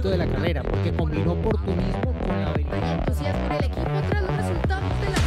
de la carrera, porque combinó oportunismo con la ...y entusiasmo el equipo tras los resultados de la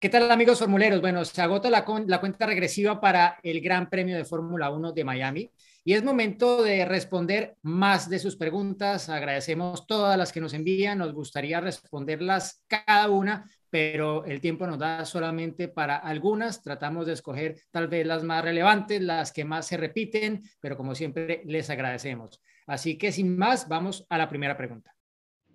¿Qué tal amigos formuleros? Bueno, se agota la, la cuenta regresiva para el Gran Premio de Fórmula 1 de Miami. Y es momento de responder más de sus preguntas. Agradecemos todas las que nos envían. Nos gustaría responderlas cada una, pero el tiempo nos da solamente para algunas. Tratamos de escoger tal vez las más relevantes, las que más se repiten, pero como siempre les agradecemos. Así que sin más, vamos a la primera pregunta.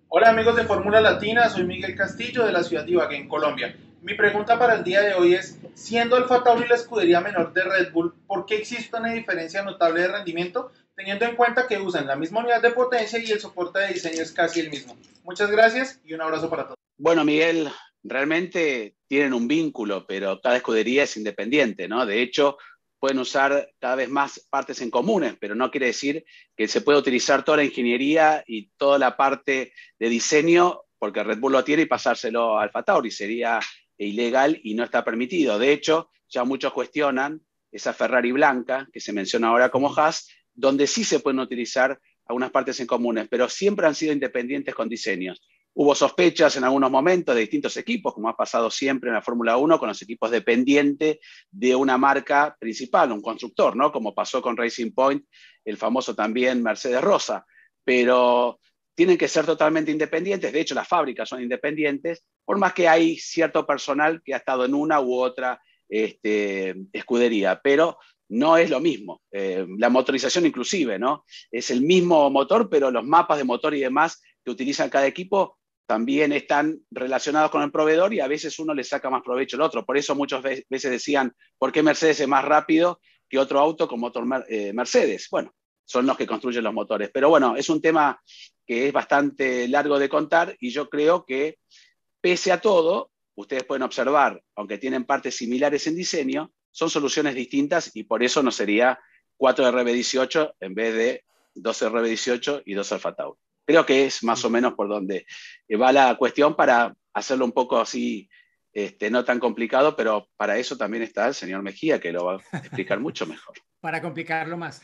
Hola amigos de Fórmula Latina, soy Miguel Castillo de la ciudad de Ibagué, en Colombia. Mi pregunta para el día de hoy es, siendo Alfa Tauri la escudería menor de Red Bull, ¿por qué existe una diferencia notable de rendimiento teniendo en cuenta que usan la misma unidad de potencia y el soporte de diseño es casi el mismo? Muchas gracias y un abrazo para todos. Bueno, Miguel, realmente tienen un vínculo, pero cada escudería es independiente, ¿no? De hecho, pueden usar cada vez más partes en comunes, pero no quiere decir que se pueda utilizar toda la ingeniería y toda la parte de diseño, porque Red Bull lo tiene, y pasárselo a Alfa Tauri. Sería ilegal y no está permitido. De hecho, ya muchos cuestionan esa Ferrari blanca que se menciona ahora como Haas, donde sí se pueden utilizar algunas partes en comunes, pero siempre han sido independientes con diseños. Hubo sospechas en algunos momentos de distintos equipos, como ha pasado siempre en la Fórmula 1 con los equipos dependientes de una marca principal, un constructor, ¿no? Como pasó con Racing Point, el famoso también Mercedes Rosa. Pero tienen que ser totalmente independientes, de hecho las fábricas son independientes, por más que hay cierto personal que ha estado en una u otra este, escudería, pero no es lo mismo. Eh, la motorización inclusive, ¿no? Es el mismo motor, pero los mapas de motor y demás que utilizan cada equipo también están relacionados con el proveedor y a veces uno le saca más provecho al otro. Por eso muchas veces decían, ¿por qué Mercedes es más rápido que otro auto con motor eh, Mercedes? Bueno, son los que construyen los motores. Pero bueno, es un tema que es bastante largo de contar y yo creo que pese a todo, ustedes pueden observar, aunque tienen partes similares en diseño, son soluciones distintas y por eso no sería 4RB18 en vez de 2RB18 y 2 Alfa Creo que es más o menos por donde eh, va la cuestión para hacerlo un poco así, este, no tan complicado, pero para eso también está el señor Mejía, que lo va a explicar mucho mejor. Para complicarlo más.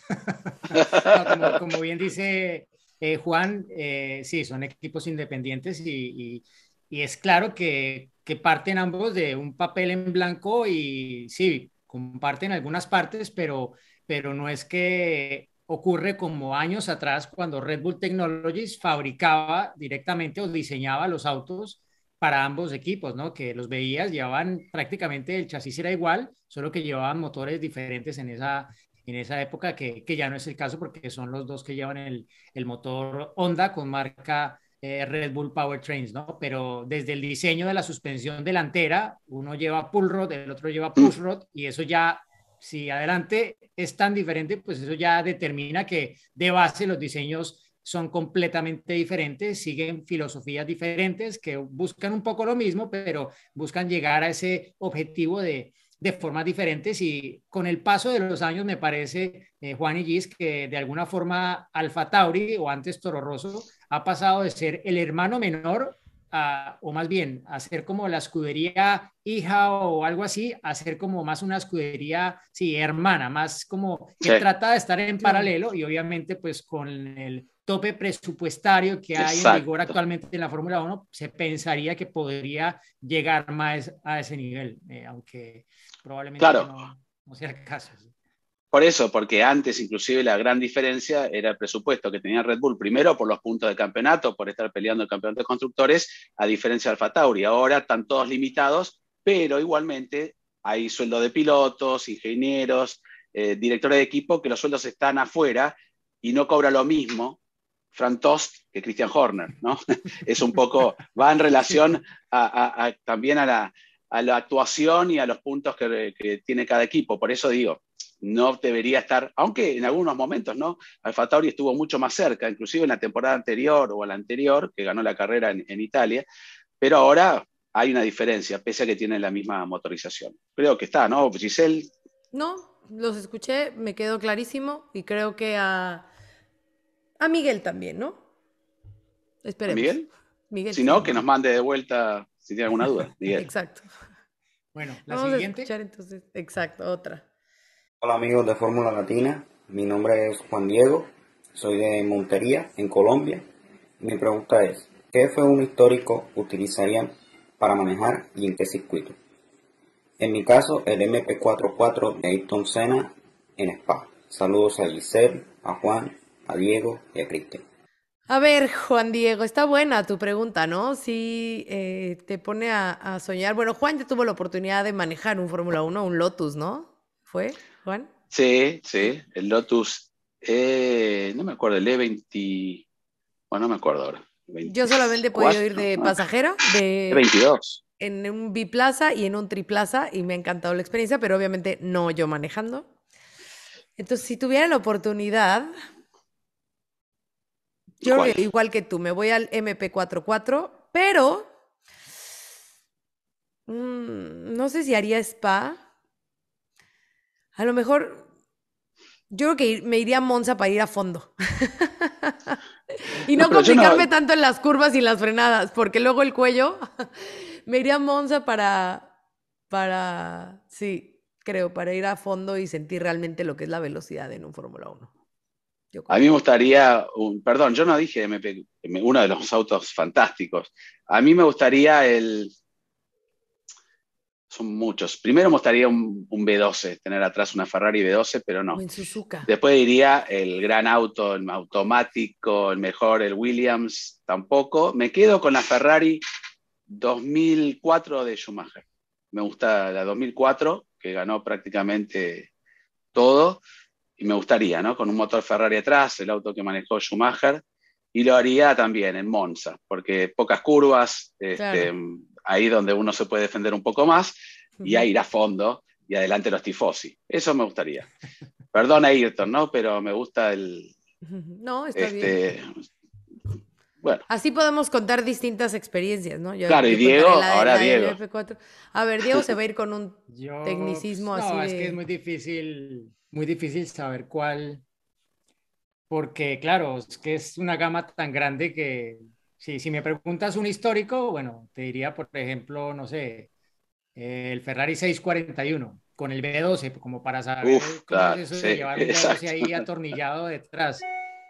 como, bien dice eh, Juan, eh, sí, son equipos independientes y, es claro que, que parten ambos de un papel en blanco y sí, comparten algunas partes, pero pero no es que ocurre como años atrás cuando Red Bull Technologies fabricaba directamente o diseñaba los autos para ambos equipos, ¿no? Que los veías, llevaban prácticamente el chasis era igual, solo que llevaban motores diferentes en esa, en esa época, que, que ya no es el caso porque son los dos que llevan el, motor Honda con marca eh, Red Bull Powertrains, ¿no? Pero desde el diseño de la suspensión delantera, uno lleva pull rod, el otro lleva push mm. rod, y eso ya si adelante es tan diferente, pues eso ya determina que de base los diseños son completamente diferentes, siguen filosofías diferentes que buscan un poco lo mismo, pero buscan llegar a ese objetivo de, de formas diferentes y con el paso de los años me parece, eh, Juan y Gis, que de alguna forma Alfa Tauri o antes Toro Rosso ha pasado de ser el hermano menor o más bien, hacer como la escudería hija o algo así, hacer como más una escudería, sí, hermana, más como que trata de estar en paralelo y obviamente pues con el tope presupuestario que hay en vigor actualmente en la Fórmula 1, se pensaría que podría llegar más a ese nivel, eh, aunque probablemente no, sea el caso. Por eso, porque antes inclusive la gran diferencia era el presupuesto que tenía Red Bull, primero por los puntos de campeonato, por estar peleando el campeonato de constructores, a diferencia de Alfa Tauri. Ahora están todos limitados, pero igualmente hay sueldo de pilotos, ingenieros, eh, directores de equipo, que los sueldos están afuera y no cobra lo mismo Fran Tost que Christian Horner, ¿no? es un poco, va en relación también a la, actuación y a los puntos que tiene cada equipo. Por eso digo, no debería estar, aunque en algunos momentos, ¿no? Alfa Tauri estuvo mucho más cerca, inclusive en la temporada anterior o la anterior, que ganó la carrera en, Italia, pero ahora hay una diferencia, pese a que tienen la misma motorización. Creo que está, ¿no, Giselle? No, los escuché, me quedó clarísimo y creo que a, a Miguel también, ¿no? Esperemos. Miguel? Si no, que nos mande de vuelta si tiene alguna duda, Miguel. Exacto. Bueno, la Vamos siguiente. A escuchar, entonces, exacto, otra. Hola amigos de Fórmula Latina, mi nombre es Juan Diego, soy de Montería, en Colombia. Mi pregunta es, qué fue un histórico utilizarían para manejar y en qué circuito? En mi caso, el MP44 de Ayrton Senna en Spa. Saludos a Giselle, a Juan, a Diego y a Cristian. A ver, Juan Diego, está buena tu pregunta, ¿no? Sí, eh, te pone a, soñar. Bueno, Juan ya tuvo la oportunidad de manejar un Fórmula 1, un Lotus, ¿no? ¿Fue? Juan? Sí, sí, el Lotus, eh, no me acuerdo, el E20, bueno, no me acuerdo ahora. Yo solamente he podido ir de pasajero, de... 22 e en un biplaza y en un triplaza y me ha encantado la experiencia, pero obviamente no yo manejando. Entonces, si tuviera la oportunidad, yo igual que tú, me voy al MP44, pero mm, no sé si haría spa a lo mejor, yo creo que me iría a Monza para ir a fondo. y no, complicarme tanto en las curvas y en las frenadas, porque luego el cuello, me iría a Monza para, para, sí, creo, para ir a fondo y sentir realmente lo que es la velocidad en un Fórmula 1. a mí me gustaría, un, perdón, yo no dije MP, uno de los autos fantásticos. A mí me gustaría el son muchos. Primero mostraría un, un, B12, tener atrás una Ferrari B12, pero no. En Suzuka. Después diría el gran auto, el automático, el mejor, el Williams, tampoco. Me quedo con la Ferrari 2004 de Schumacher. Me gusta la 2004, que ganó prácticamente todo. Y me gustaría, ¿no? Con un motor Ferrari atrás, el auto que manejó Schumacher. Y lo haría también en Monza, porque pocas curvas, este, ahí donde uno se puede defender un poco más y a ir a fondo y adelante los tifosi. Eso me gustaría. Perdona, Ayrton, ¿no? Pero me gusta el. No, está este, Bueno. Así podemos contar distintas experiencias, ¿no? claro, y Diego, ahora Diego. A ver, Diego se va a ir con un tecnicismo pues, así. No, es que es muy difícil, muy difícil saber cuál. Porque, claro, es que es una gama tan grande que Sí, si me preguntas un histórico, bueno, te diría, por ejemplo, no sé, el Ferrari 641 con el B12, como para saber cómo eso de llevar un B12 ahí atornillado detrás.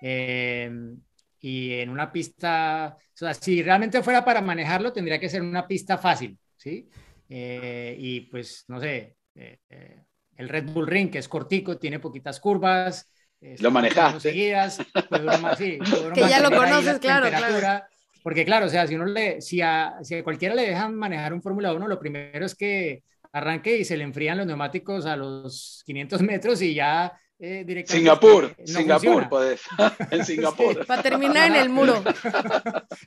Eh, y en una pista, o sea, si realmente fuera para manejarlo, tendría que ser una pista fácil, ¿sí? Eh, y pues, no sé, eh, el Red Bull Ring, que es cortico, tiene poquitas curvas. lo manejaste. Seguidas, que ya lo conoces, claro, claro. Porque claro, o sea, si, uno le, si, a, cualquiera le dejan manejar un Fórmula 1, lo primero es que arranque y se le enfrían los neumáticos a los 500 metros y ya eh, directamente. Singapur, Singapur, pues. en Singapur. para terminar en el muro.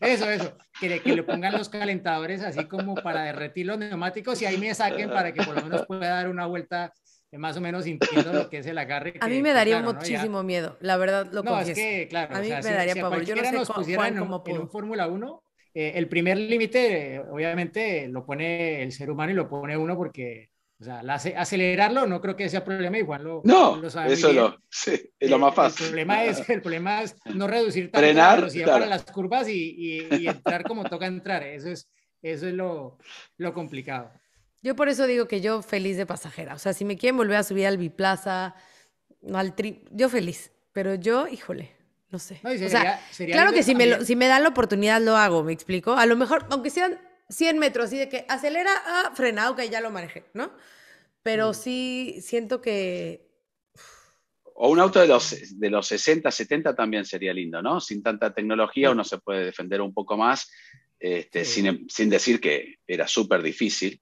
Eso, eso. que le, pongan los calentadores así como para derretir los neumáticos y ahí me saquen para que por lo menos pueda dar una vuelta más o menos sintiendo lo que es el agarre. a mí me daría muchísimo miedo, la verdad lo no, Es que, claro, a mí me daría pavor. Yo no nos pusieran en, un, en un Fórmula 1, eh, el primer límite, obviamente, lo pone el ser humano y lo pone uno porque, o sea, la, acelerarlo no creo que sea problema igual lo, no, Eso no, es lo eh, más fácil. El, problema es, el problema no reducir tanto Frenar, las curvas y, y entrar como toca entrar. Eso es, eso es lo, lo complicado. Yo por eso digo que yo feliz de pasajera. O sea, si me quieren volver a subir al biplaza, al tri, yo feliz. Pero yo, híjole, no sé. claro que si me, dan la oportunidad lo hago, me explico. A lo mejor, aunque sean 100 metros, y de que acelera, a ah, frenado, que ya lo manejé, ¿no? Pero mm. sí siento que... O un auto de los, de los 60, 70 también sería lindo, ¿no? Sin tanta tecnología uno se puede defender un poco más, este, sin, sin decir que era súper difícil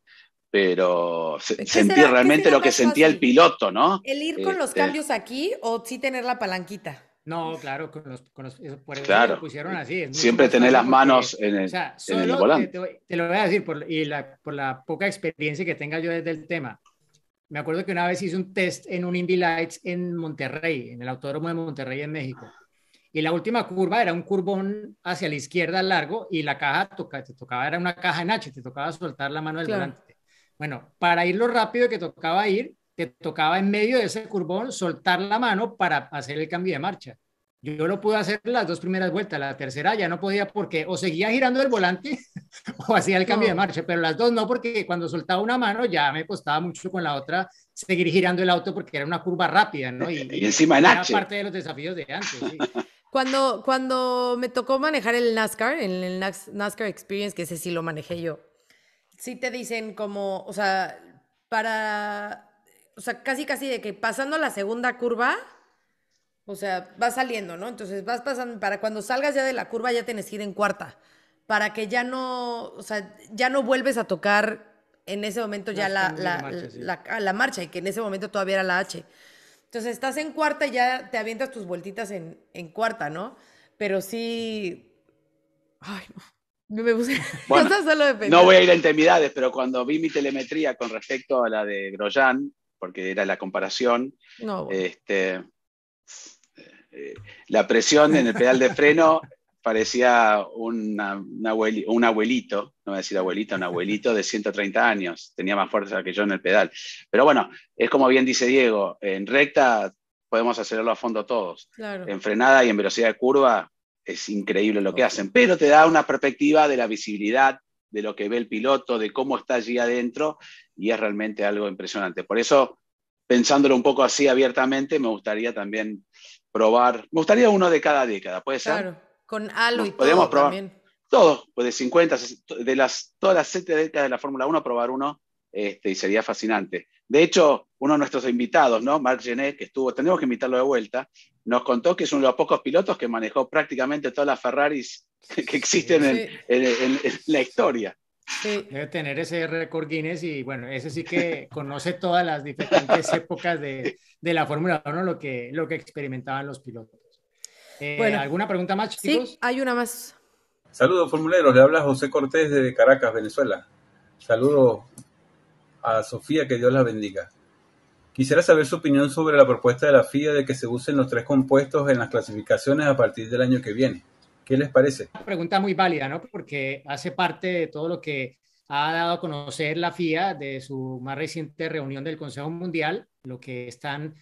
pero sentí realmente lo que sentía el piloto, ¿no? El ir con los este cambios aquí o sí tener la palanquita. No, claro, con los, con los por eso claro. pusieron así. Siempre tener las manos en el, volante. Te, lo voy a decir por, y la, por la poca experiencia que tenga yo desde el tema. Me acuerdo que una vez hice un test en un Indy Lights en Monterrey, en el Autódromo de Monterrey en México. Y la última curva era un curbón hacia la izquierda largo y la caja te tocaba, era una caja en H, te tocaba soltar la mano del volante. Bueno, para ir lo rápido que tocaba ir, te tocaba en medio de ese curvón soltar la mano para hacer el cambio de marcha. Yo lo pude hacer las dos primeras vueltas, la tercera ya no podía porque o seguía girando el volante o hacía el cambio de marcha, pero las dos no porque cuando soltaba una mano ya me costaba mucho con la otra seguir girando el auto porque era una curva rápida, ¿no? Y, encima en Era parte de los desafíos de antes. Cuando, cuando me tocó manejar el NASCAR, el NASCAR Experience, que ese sí lo manejé yo, sí te dicen como, o sea, para, o sea, casi casi de que pasando la segunda curva, o sea, vas saliendo, ¿no? Entonces vas pasando, para cuando salgas ya de la curva ya tienes que ir en cuarta, para que ya no, o sea, ya no vuelves a tocar en ese momento ya ah, la, marcha, y que en ese momento todavía era la H. Entonces estás en cuarta y ya te avientas tus vueltitas en, en cuarta, ¿no? Pero sí... Ay, no, voy a ir a intimidades, pero cuando vi mi telemetría con respecto a la de Groyan, porque era la comparación, este, eh, la presión en el pedal de freno parecía un abuelito, no voy a decir abuelito, un abuelito de 130 años, tenía más fuerza que yo en el pedal. Pero bueno, es como bien dice Diego, en recta podemos hacerlo a fondo todos. En frenada y en velocidad de curva es increíble lo que hacen, pero te da una perspectiva de la visibilidad, de lo que ve el piloto, de cómo está allí adentro, y es realmente algo impresionante. Por eso, pensándolo un poco así abiertamente, me gustaría también probar, me gustaría uno de cada década, ¿puede ser? Claro, con algo y podemos probar también. Todos, pues de 50, de las, todas las siete décadas de la Fórmula 1, probar uno, este, y sería fascinante. De hecho, uno de nuestros invitados, ¿no? Marc Genet, que estuvo, tenemos que invitarlo de vuelta, nos contó que es uno de los pocos pilotos que manejó prácticamente todas las Ferraris que existen en, la historia. Sí. Debe tener ese récord Guinness y bueno, ese sí que conoce todas las diferentes épocas de, la Fórmula 1, lo que, lo que experimentaban los pilotos. Eh, bueno, ¿Alguna pregunta más, chicos? Sí, hay una más. Saludos, formuleros. Le habla José Cortés de Caracas, Venezuela. Saludos a Sofía, que Dios la bendiga. Quisiera saber su opinión sobre la propuesta de la FIA de que se usen los tres compuestos en las clasificaciones a partir del año que viene. ¿Qué les parece? Una pregunta muy válida, ¿no? Porque hace parte de todo lo que ha dado a conocer la FIA de su más reciente reunión del Consejo Mundial, lo que están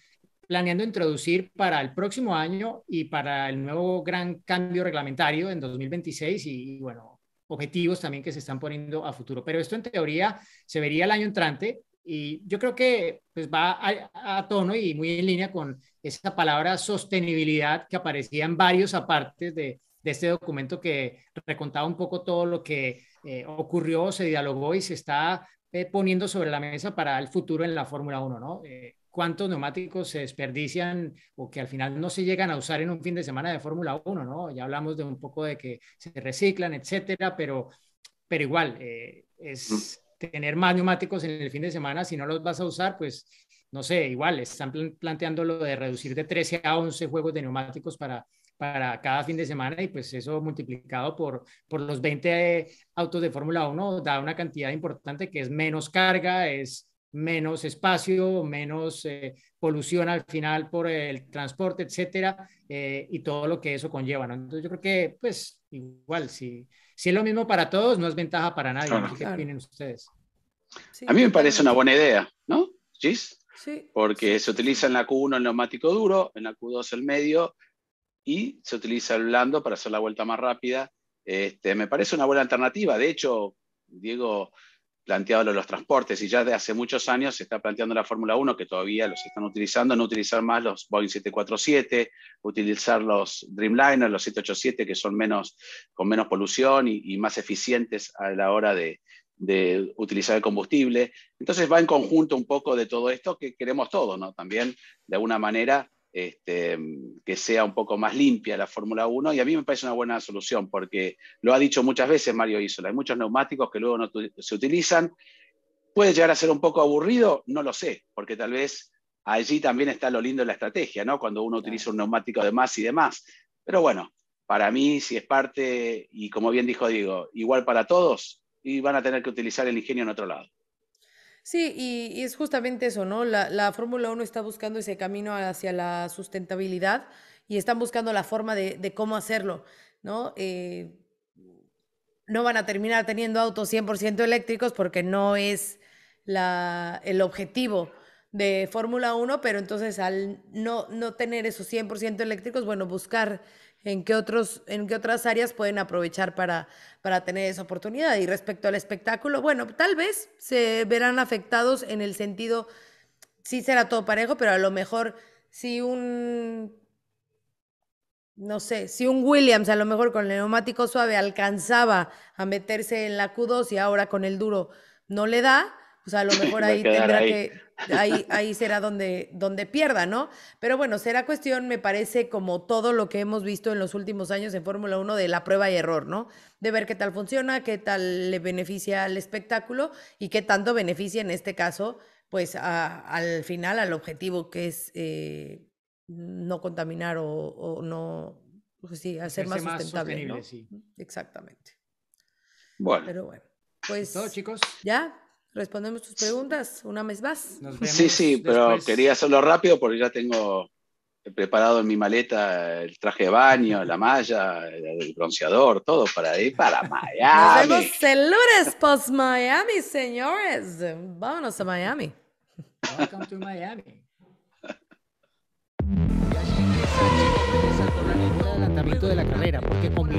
planeando introducir para el próximo año y para el nuevo gran cambio reglamentario en 2026 y, bueno, objetivos también que se están poniendo a futuro. Pero esto en teoría se vería el año entrante y yo creo que pues, va a, tono y muy en línea con esa palabra sostenibilidad que aparecía en varios apartes de, este documento que recontaba un poco todo lo que eh, ocurrió, se dialogó y se está eh, poniendo sobre la mesa para el futuro en la Fórmula 1, ¿no? Eh, cuántos neumáticos se desperdician o que al final no se llegan a usar en un fin de semana de Fórmula 1, ¿no? Ya hablamos de un poco de que se reciclan, etcétera, pero, pero igual, eh, es tener más neumáticos en el fin de semana, si no los vas a usar, pues no sé, igual están planteando lo de reducir de 13 a 11 juegos de neumáticos para, para cada fin de semana y pues eso multiplicado por, por los 20 autos de Fórmula 1 da una cantidad importante que es menos carga, es menos espacio, menos eh, polución al final por el transporte, etcétera, eh, y todo lo que eso conlleva. ¿no? Entonces, yo creo que, pues, igual, si, si es lo mismo para todos, no es ventaja para nadie. ¿Qué opinan ustedes? A mí me parece una buena idea, ¿no, Sí. Porque se utiliza en la Q1 el neumático duro, en la Q2 el medio, y se utiliza el blando para hacer la vuelta más rápida. Este, me parece una buena alternativa. De hecho, Diego planteado los transportes y ya de hace muchos años se está planteando la Fórmula 1 que todavía los están utilizando, no utilizar más los Boeing 747, utilizar los Dreamliner, los 787 que son menos, con menos polución y, más eficientes a la hora de, de, utilizar el combustible. Entonces va en conjunto un poco de todo esto que queremos todos, ¿no? También de alguna manera este, que sea un poco más limpia la Fórmula 1 y a mí me parece una buena solución porque lo ha dicho muchas veces Mario Isola, hay muchos neumáticos que luego no se utilizan. ¿Puede llegar a ser un poco aburrido? No lo sé, porque tal vez allí también está lo lindo de la estrategia, ¿no? Cuando uno utiliza un neumático de más y de más. Pero bueno, para mí, si es parte, y como bien dijo Diego, igual para todos, y van a tener que utilizar el ingenio en otro lado. Sí, y, es justamente eso, ¿no? La, Fórmula 1 está buscando ese camino hacia la sustentabilidad y están buscando la forma de, cómo hacerlo, ¿no? Eh, no van a terminar teniendo autos 100% eléctricos porque no es el objetivo de Fórmula 1, pero entonces al no, no tener esos 100% eléctricos, bueno, buscar en qué, otros, en qué otras áreas pueden aprovechar para, para tener esa oportunidad. Y respecto al espectáculo, bueno, tal vez se verán afectados en el sentido, sí será todo parejo, pero a lo mejor si un, no sé, si un Williams a lo mejor con el neumático suave alcanzaba a meterse en la Q2 y ahora con el duro no le da, o sea, a lo mejor ahí tendrá que, ahí, será donde, donde pierda, ¿no? Pero bueno, será cuestión, me parece, como todo lo que hemos visto en los últimos años en Fórmula 1 de la prueba y error, ¿no? De ver qué tal funciona, qué tal le beneficia al espectáculo y qué tanto beneficia en este caso, pues al final, al objetivo que es eh, no contaminar o, no, pues sí, hacer más, más sustentable. Sí. Exactamente. Bueno. Pero bueno. Pues, todo, chicos. ¿Ya? respondemos tus preguntas una vez más. Sí, sí, pero quería hacerlo rápido porque ya tengo preparado en mi maleta el traje de baño, la malla, el bronceador, todo para ir para Miami. Nos vemos el lunes post Miami, señores. Vámonos a Miami. Welcome to Miami. de la carrera porque con